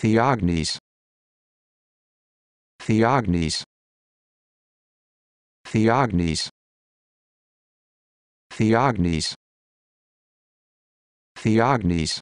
Theognes Theognes Theognes Theognes Theognes